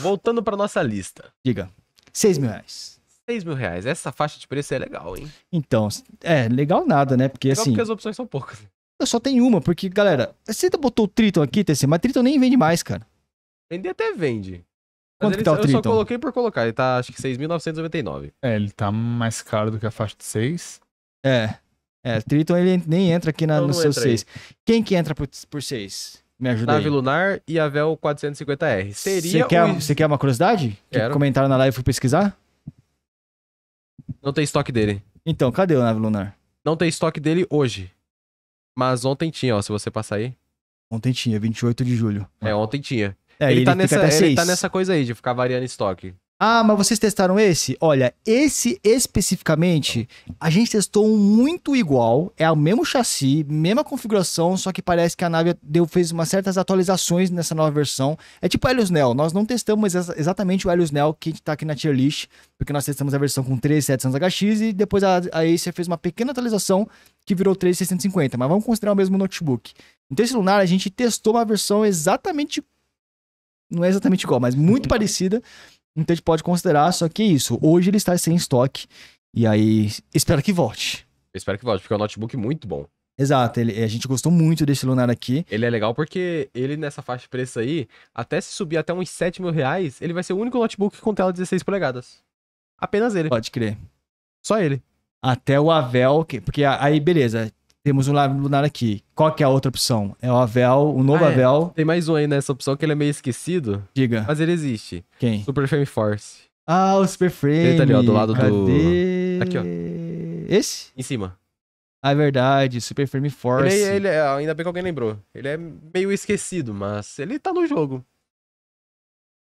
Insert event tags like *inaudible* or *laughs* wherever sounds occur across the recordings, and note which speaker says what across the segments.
Speaker 1: Voltando para nossa lista. Diga.
Speaker 2: 6 mil reais.
Speaker 1: 6 mil reais. Essa faixa de preço é legal, hein?
Speaker 2: Então, é, legal nada, né? Porque legal assim. porque as
Speaker 1: opções são poucas.
Speaker 2: Eu só tenho uma, porque, galera, você botou o Triton aqui, TC, mas Triton nem vende mais, cara.
Speaker 1: Vender até vende.
Speaker 2: Quanto ele, que tá o Triton? Eu só coloquei
Speaker 1: por colocar, ele tá acho que 6.999. É, ele tá mais caro do que
Speaker 2: a faixa de 6. É. É, Triton ele nem entra aqui na, então no seu 6.
Speaker 1: Quem que entra por, por 6? Me ajuda Nave aí. Lunar e a Vel 450R. Seria Você quer, um... quer
Speaker 2: uma curiosidade? Que comentaram na live e fui pesquisar?
Speaker 1: Não tem estoque dele.
Speaker 2: Então, cadê o Nave Lunar?
Speaker 1: Não tem estoque dele hoje. Mas ontem tinha, ó, se você passar aí.
Speaker 2: Ontem tinha, 28 de julho. É,
Speaker 1: ontem tinha. É, ele, ele, tá nessa, ele tá nessa coisa aí de ficar variando estoque.
Speaker 2: Ah, mas vocês testaram esse? Olha, esse especificamente, a gente testou um muito igual, é o mesmo chassi, mesma configuração, só que parece que a nave deu, fez umas certas atualizações nessa nova versão. É tipo o Helios Neo, nós não testamos exatamente o Helios Neo que está aqui na tier list, porque nós testamos a versão com 3700HX e depois a, a Acer fez uma pequena atualização que virou 3650, mas vamos considerar o mesmo notebook. Então esse Lunar a gente testou uma versão exatamente, não é exatamente igual, mas muito parecida, então a gente pode considerar, só que é isso. Hoje ele está sem estoque. E aí, espero que volte.
Speaker 1: espero que volte, porque é um notebook muito bom.
Speaker 2: Exato, ele, a gente gostou muito desse lunar aqui.
Speaker 1: Ele é legal porque ele nessa faixa de preço aí, até se subir até uns 7 mil reais,
Speaker 2: ele vai ser o único notebook com tela de 16 polegadas. Apenas ele. Pode crer. Só ele. Até o Avel, porque aí beleza, temos um lunar aqui. Qual que é a outra opção? É o Avel, o novo ah, é. Avel. Tem mais um aí nessa opção que ele é meio esquecido. Diga. Mas ele existe.
Speaker 1: Quem? Super Frame Force.
Speaker 2: Ah, o Super Frame. Ele tá ali, ó, do lado Cadê? do... Aqui, ó. Esse? Em cima. Ah, é verdade. Super Frame Force. Ele,
Speaker 1: ele é, ainda bem que alguém lembrou. Ele é meio esquecido, mas ele tá no jogo.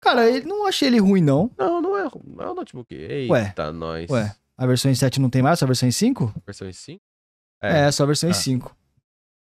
Speaker 2: Cara, eu não achei ele ruim, não.
Speaker 1: Não, não é, não é um notebook. Eita, ué, nós. Ué,
Speaker 2: a versão em 7 não tem mais? A versão em 5? A versão em 5? É. é, só a versão em 5. Ah.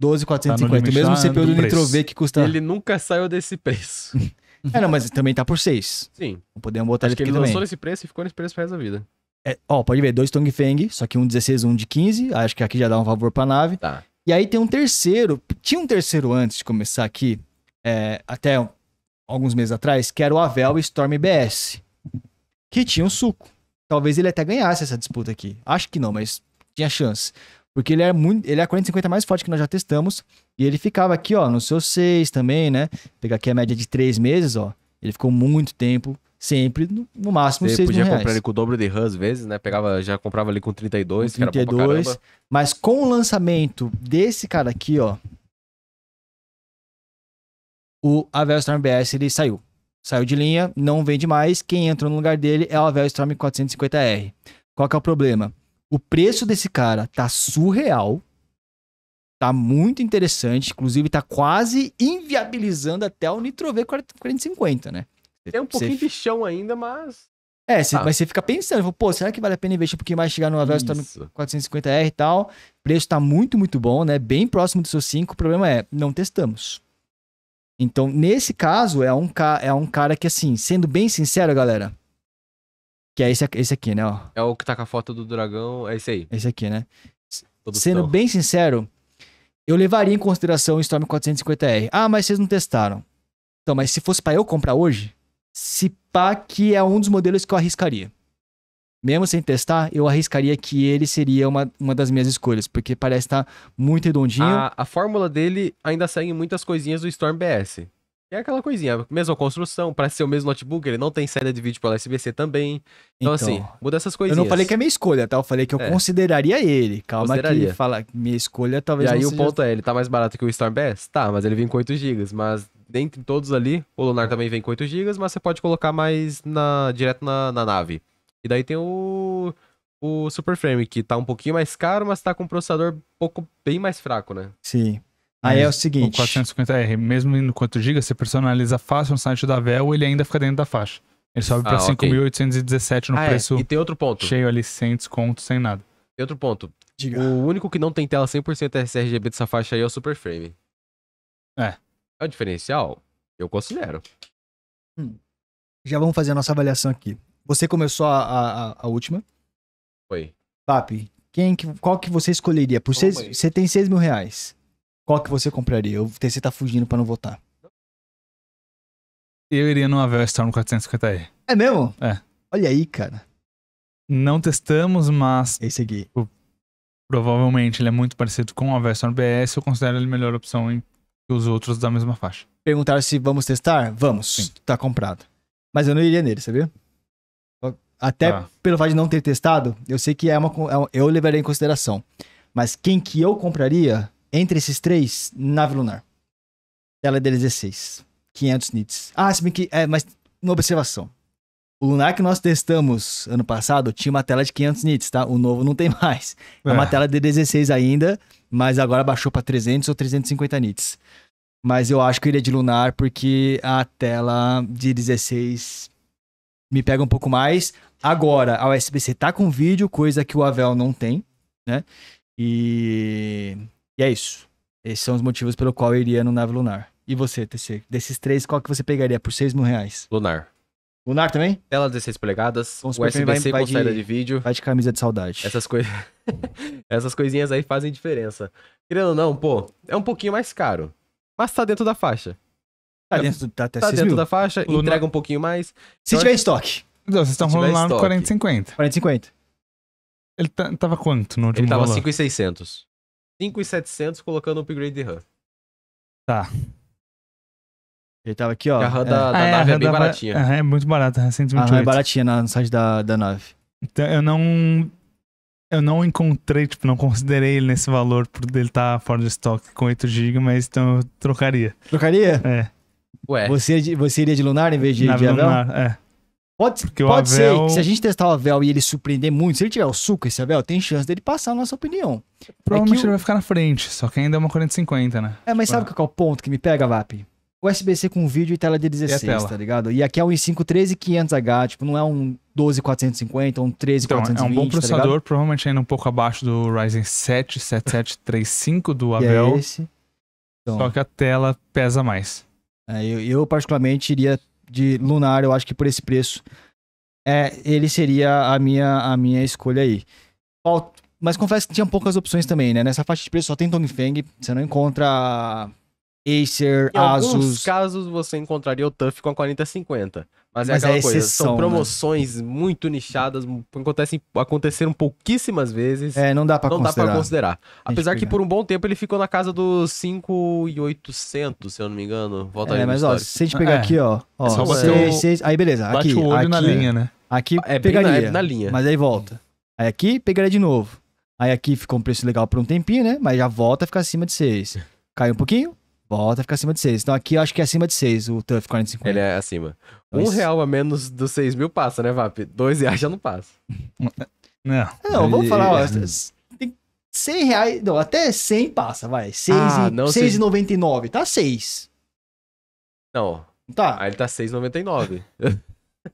Speaker 2: 12450, tá o mesmo CPU do Nitro V que custa. Ele
Speaker 1: nunca saiu desse preço. *laughs*
Speaker 2: é, não, mas também tá por 6. Sim. Podemos botar Acho ele que ele lançou
Speaker 1: nesse preço e ficou nesse preço pro resto da vida.
Speaker 2: É, ó, pode ver, dois Tong Feng, só que um 16, um de 15. Acho que aqui já dá um favor pra nave. Tá. E aí tem um terceiro. Tinha um terceiro antes de começar aqui, é, até alguns meses atrás, que era o Avel Storm BS. Que tinha um suco. Talvez ele até ganhasse essa disputa aqui. Acho que não, mas tinha chance. Porque ele é muito. Ele é a 4050 mais forte que nós já testamos. E ele ficava aqui, ó, no seu 6 também, né? Pegar aqui a média de 3 meses, ó. Ele ficou muito tempo, sempre, no, no máximo, Você 6 podia comprar reais. ele
Speaker 1: com o dobro de RAM às vezes, né? Pegava, já comprava ali com
Speaker 2: 32, com 32 Mas com o lançamento desse cara aqui, ó. O Avelstorm BS ele saiu. Saiu de linha, não vende mais. Quem entrou no lugar dele é o Avelstorm 450R. Qual que é o problema? O preço desse cara tá surreal. Tá muito interessante. Inclusive, tá quase inviabilizando até o Nitro V450, né? Tem um pouquinho de
Speaker 1: chão ainda, mas.
Speaker 2: É, cê, ah. mas você fica pensando, pô, será que vale a pena investir um pouquinho mais, chegar no Avelso 450R e tal? Preço tá muito, muito bom, né? Bem próximo do seu 5. O problema é, não testamos. Então, nesse caso, é um, ca... é um cara que, assim, sendo bem sincero, galera, que é esse, esse aqui, né? Ó.
Speaker 1: É o que tá com a foto do dragão,
Speaker 2: é esse aí. Esse aqui, né? Todo Sendo tão. bem sincero, eu levaria em consideração o Storm 450R. Ah, mas vocês não testaram. Então, mas se fosse para eu comprar hoje, se pá que é um dos modelos que eu arriscaria. Mesmo sem testar, eu arriscaria que ele seria uma, uma das minhas escolhas, porque parece estar muito redondinho. A, a fórmula dele
Speaker 1: ainda segue muitas coisinhas do Storm BS. É aquela coisinha, mesma construção, para ser o mesmo notebook, ele não tem saída de vídeo pela USB-C também. Então, assim, então, assim, muda essas coisinhas. Eu não falei que
Speaker 2: é minha escolha, tá? Eu falei que eu é. consideraria ele. Calma consideraria. que fala, minha escolha talvez E aí o ponto
Speaker 1: é, ele tá mais barato que o Storm Tá, mas ele vem com 8 GB, mas dentre todos ali, o Lunar também vem com 8 GB, mas você pode colocar mais na direto na, na nave. E daí tem o o Super Frame, que tá um pouquinho mais caro, mas tá com um processador pouco bem mais fraco, né?
Speaker 3: Sim. Aí é, é o seguinte. O 450R, mesmo indo quanto giga, você personaliza fácil no site da Vel, ele ainda fica dentro da faixa. Ele sobe para ah, 5.817 no ah, é. preço. É. E tem outro ponto. Cheio ali, sem desconto, sem nada.
Speaker 1: Tem outro ponto. Diga. O único que não tem tela 100% sRGB dessa faixa aí é o Super Frame. É. É um diferencial? Eu considero.
Speaker 2: Hum. Já vamos fazer a nossa avaliação aqui. Você começou a, a, a última. Foi. Papi, quem, qual que você escolheria? Por seis, você tem 6 mil reais. Qual que você compraria?
Speaker 3: O TC tá fugindo pra não votar. Eu iria no Avel Storm 450E. É mesmo? É. Olha aí, cara. Não testamos, mas. Esse aqui. O, provavelmente ele é muito parecido com o Avel Storm BS. Eu considero ele a melhor opção em, que os outros da mesma faixa.
Speaker 2: Perguntaram se vamos testar? Vamos. Sim. Tá comprado. Mas eu não iria nele, sabia? Até ah. pelo fato de não ter testado, eu sei que é uma. É eu levaria em consideração. Mas quem que eu compraria entre esses três, nave lunar. tela é de 16. 500 nits. Ah, se bem que. É, mas uma observação. O lunar que nós testamos ano passado tinha uma tela de 500 nits, tá? O novo não tem mais. É, é uma tela de 16 ainda, mas agora baixou para 300 ou 350 nits. Mas eu acho que ele iria é de lunar porque a tela de 16 me pega um pouco mais. Agora, a USB-C tá com vídeo, coisa que o Avel não tem, né? E e é isso. Esses são os motivos pelo qual eu iria no nave lunar. E você, TC? Desses três, qual que você pegaria por 6 mil reais?
Speaker 1: Lunar. Lunar também? Tela 16 polegadas, USB-C com saída de, de
Speaker 2: vídeo. Vai de camisa de saudade. Essas, coi...
Speaker 1: *laughs* essas coisinhas aí fazem diferença. Querendo ou não, pô, é um pouquinho mais caro. Mas tá dentro da faixa. Tá dentro, tá até tá dentro mil. da faixa, Lunar... entrega um pouquinho mais. Se então, tiver estoque. Não, vocês estão rolando lá no 40
Speaker 3: 50. Ele tá, tava quanto no último Ele tava
Speaker 1: 5,600. 5,700 colocando o upgrade de RAM.
Speaker 3: Tá. Ele tava aqui, ó. A RAM é. da, da ah, é, nave é, é bem da... baratinha. Ah, é
Speaker 2: muito barata, é 128. A RAM é baratinha na, no site da, da nave.
Speaker 3: Então, eu não... Eu não encontrei, tipo, não considerei ele nesse valor por ele estar tá fora de estoque com 8 GB, mas então eu trocaria. Trocaria? É.
Speaker 2: Ué. Você, você iria de Lunar em vez de, nave de Lunar,
Speaker 3: é. Pode, ser pode Avel... ser que se a
Speaker 2: gente testar o Avel e ele surpreender muito, se ele tiver o suco esse Avel, tem chance dele passar a nossa opinião. Provavelmente é ele vai
Speaker 3: ficar na frente, só que ainda é uma 4050, né? É, mas tipo, sabe qual é o
Speaker 2: ponto que me pega, VAP? USB-C com vídeo e tela de 16, tela? tá ligado? E aqui é um i5 13500H, tipo, não é um 12450 ou um 13420, então, é um bom tá processador, tá
Speaker 3: provavelmente ainda um pouco abaixo do Ryzen 7 7735 do Avel. É esse. Então, só que a tela pesa mais.
Speaker 2: É, eu, eu particularmente iria de Lunar, eu acho que por esse preço, é, ele seria a minha, a minha escolha aí. Mas confesso que tinha poucas opções também, né? Nessa faixa de preço só tem Feng você não encontra Acer, em Asus. Em alguns
Speaker 1: casos você encontraria o TUF com a 4050. Mas, mas é aquela é exceção, coisa, são né? promoções né? muito nichadas, acontecem, aconteceram pouquíssimas
Speaker 2: vezes. É, não dá para considerar. Dá pra considerar.
Speaker 1: Apesar que por um bom tempo ele ficou na casa dos
Speaker 2: 5,800,
Speaker 1: se eu não me engano. Volta é, mas ó, se a gente pegar é. aqui, ó. ó só seis, seis, aí beleza, bate aqui, o olho aqui, na linha, né?
Speaker 2: Aqui é, pegaria, na, é na linha. mas aí volta. Aí aqui pegaria de novo. Aí aqui ficou um preço legal por um tempinho, né? Mas já volta a ficar acima de 6. Cai um pouquinho, Bota fica acima de 6. Então aqui eu acho que é acima de 6 o TUF 4050. Ele é acima. Então, um isso... real a
Speaker 1: menos dos 6 mil passa, né, Vap? Dois reais já não passa.
Speaker 2: Não. Não, vamos falar, ó, tem 100 reais, não, até 100 passa, vai. 6,99, ah, e... tá 6.
Speaker 1: Não. Tá. Aí ele tá 6,99. *laughs*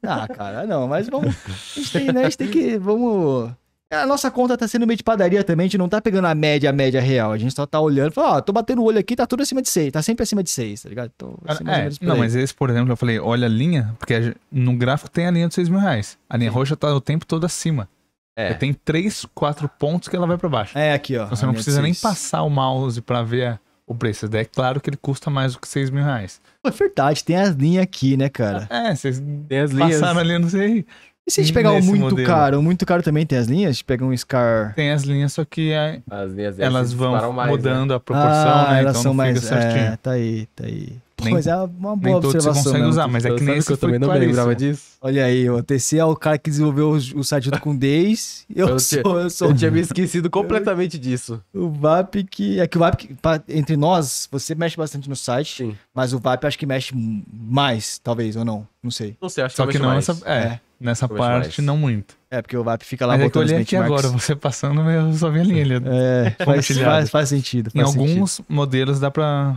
Speaker 2: ah, cara, não, mas vamos, a gente tem, né, a gente tem que, vamos é, a nossa conta tá sendo meio de padaria também, a gente não tá pegando a média, a média real. A gente só tá olhando e fala, ó, tô batendo o olho aqui, tá tudo acima de 6, tá sempre acima de 6, tá ligado? Ah, é, não, mas
Speaker 3: esse, por exemplo, eu falei, olha a linha, porque no gráfico tem a linha de 6 mil reais. A linha Sim. roxa tá o tempo todo acima. É. Tem 3, 4 pontos que ela vai para baixo. É, aqui, ó. Então, você não precisa nem passar o mouse para ver o preço. é claro que ele custa mais do que 6 mil reais.
Speaker 2: Pô, é verdade, tem as linhas aqui, né, cara?
Speaker 3: É, vocês tem as linhas. passaram ali, não sei. E se a gente pegar um muito modelo. caro?
Speaker 2: O muito caro também tem as linhas? A gente pega um Scar.
Speaker 3: Tem as linhas, só que é, linhas elas vão mais, né? mudando né? a ah, proporção, ah, né? Elas então são mais. É, certinho. É,
Speaker 2: tá aí, tá aí. nem, mas é uma boa observação. Você consegue usar, mas é que nem esse que eu também não claríssimo. lembrava disso. Olha aí, o TC é o cara que desenvolveu o, o site junto com o Dez. Eu, eu, sou, eu, sou... eu tinha me esquecido completamente disso. O VAP que. É que o VAP, entre nós, você mexe bastante no site, Sim. mas o VAP acho que mexe mais, talvez, ou não. Não sei. Não sei, acho que, Só que não mais. Essa, é. é. Nessa parte, não
Speaker 3: muito. É, porque o VAP fica lá Mas é botando é eu aqui agora, você passando, eu só vi a linha ali. É, faz, faz, faz, sentido. Faz em sentido. alguns modelos dá pra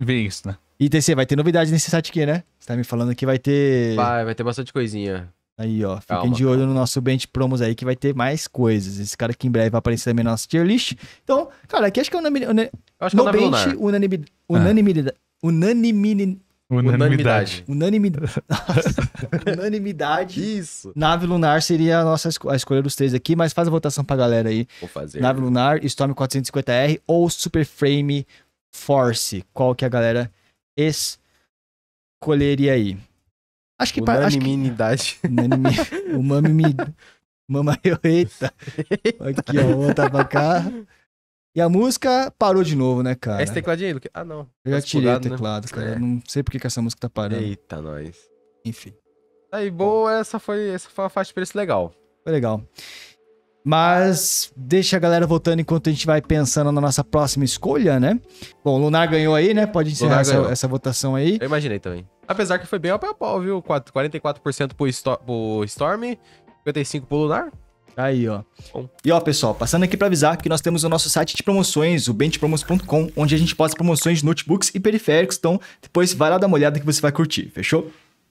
Speaker 3: ver isso, né?
Speaker 2: E TC, vai ter novidade nesse site aqui, né? Você tá me falando que vai ter... Vai, vai ter bastante coisinha. Aí, ó. Fiquem de olho no nosso Bench Promos aí, que vai ter mais coisas. Esse cara aqui em breve vai aparecer também na nossa tier list. Então, cara, aqui acho que é unanimidade. Acho no que é Bench, é. unanimidade. Unanimidade. Unanimidade. Unanimidade. Unanimidade. *laughs* Unanimidade. Isso. Nave Lunar seria a nossa esco a escolha dos três aqui, mas faz a votação pra galera aí. Vou fazer. Nave Lunar, Storm 450R ou Super Frame Force. Qual que a galera escolheria aí? Acho que... Unanimidade. Unanimidade. *laughs* Mama eita. Aqui, ó, vou voltar tá pra cá. E a música parou de novo, né, cara? Esse
Speaker 1: tecladinho aí, Ah, não. Eu já tá tirei o né? teclado, né? cara. É. não
Speaker 2: sei por que, essa música tá parando. Eita, nós. Enfim. Aí, boa, essa
Speaker 1: foi, essa foi uma faixa de preço legal.
Speaker 2: Foi legal. Mas deixa a galera votando enquanto a gente vai pensando na nossa próxima escolha, né? Bom, o Lunar ganhou aí, né? Pode encerrar essa, essa, votação aí. Eu
Speaker 1: imaginei também. Apesar que foi bem ao pau, viu?
Speaker 2: 44% pro, Sto pro Storm, 55% pro Lunar. Aí, ó. Bom. E ó, pessoal, passando aqui para avisar que nós temos o nosso site de promoções, o bentpromos.com, onde a gente posta promoções de notebooks e periféricos. Então, depois vai lá dar uma olhada que você vai curtir, fechou?